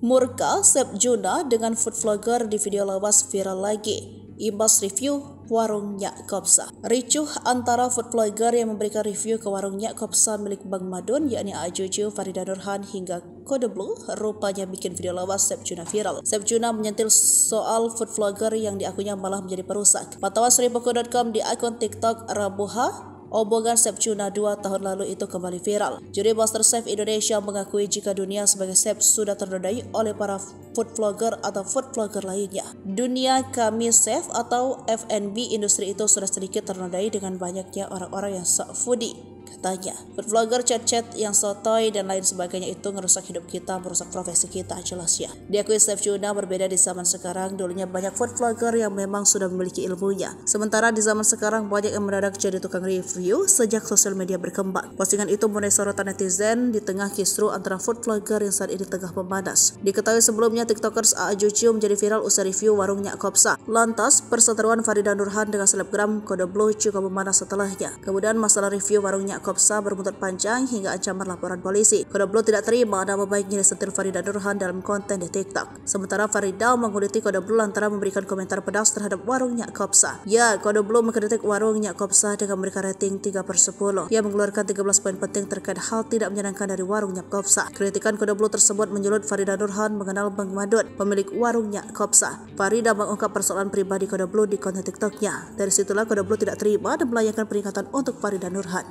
Murka Seb Juna dengan food vlogger di video lawas viral lagi. Imbas review warungnya Kopsa. Ricuh antara food vlogger yang memberikan review ke warungnya Kopsa milik Bang Madun, yakni Ajuju, Farida Nurhan, hingga Kode Blue, rupanya bikin video lawas Juna viral. Seb Juna menyentil soal food vlogger yang diakunya malah menjadi perusak. Pantauan seripoku.com di akun TikTok Rabuha, Omongan Sepcuna 2 tahun lalu itu kembali viral. Juri Master Chef Indonesia mengakui jika dunia sebagai chef sudah ternodai oleh para food vlogger atau food vlogger lainnya. Dunia kami chef atau F&B industri itu sudah sedikit ternodai dengan banyaknya orang-orang yang sok foodie. Katanya, food vlogger chat-chat yang sotoy dan lain sebagainya itu ngerusak hidup kita, merusak profesi kita, jelas ya. Diakui Steve Juna berbeda di zaman sekarang, dulunya banyak food vlogger yang memang sudah memiliki ilmunya. Sementara di zaman sekarang banyak yang mendadak jadi tukang review sejak sosial media berkembang. Postingan itu mulai sorotan netizen di tengah kisru antara food vlogger yang saat ini tengah memanas. Diketahui sebelumnya tiktokers A.A. Jucio menjadi viral usai review warungnya Kopsa. Lantas, perseteruan Farida Nurhan dengan selebgram Kode Blue juga memanas setelahnya. Kemudian masalah review warungnya Kopsa berbuntut panjang hingga ancaman laporan polisi. Blue tidak terima nama baiknya disentil Farida Nurhan dalam konten di TikTok. Sementara Farida mengkritik Blue lantaran memberikan komentar pedas terhadap warungnya Kopsa. Ya, Blue mengkritik warungnya Kopsa dengan memberikan rating 3 per 10. Ia mengeluarkan 13 poin penting terkait hal tidak menyenangkan dari warungnya Kopsa. Kritikan Blue tersebut menyulut Farida Nurhan mengenal Bang Madut, pemilik warungnya Kopsa. Farida mengungkap persoalan pribadi Blue di konten TikToknya. Dari situlah Blue tidak terima dan melayangkan peringatan untuk Farida Nurhan.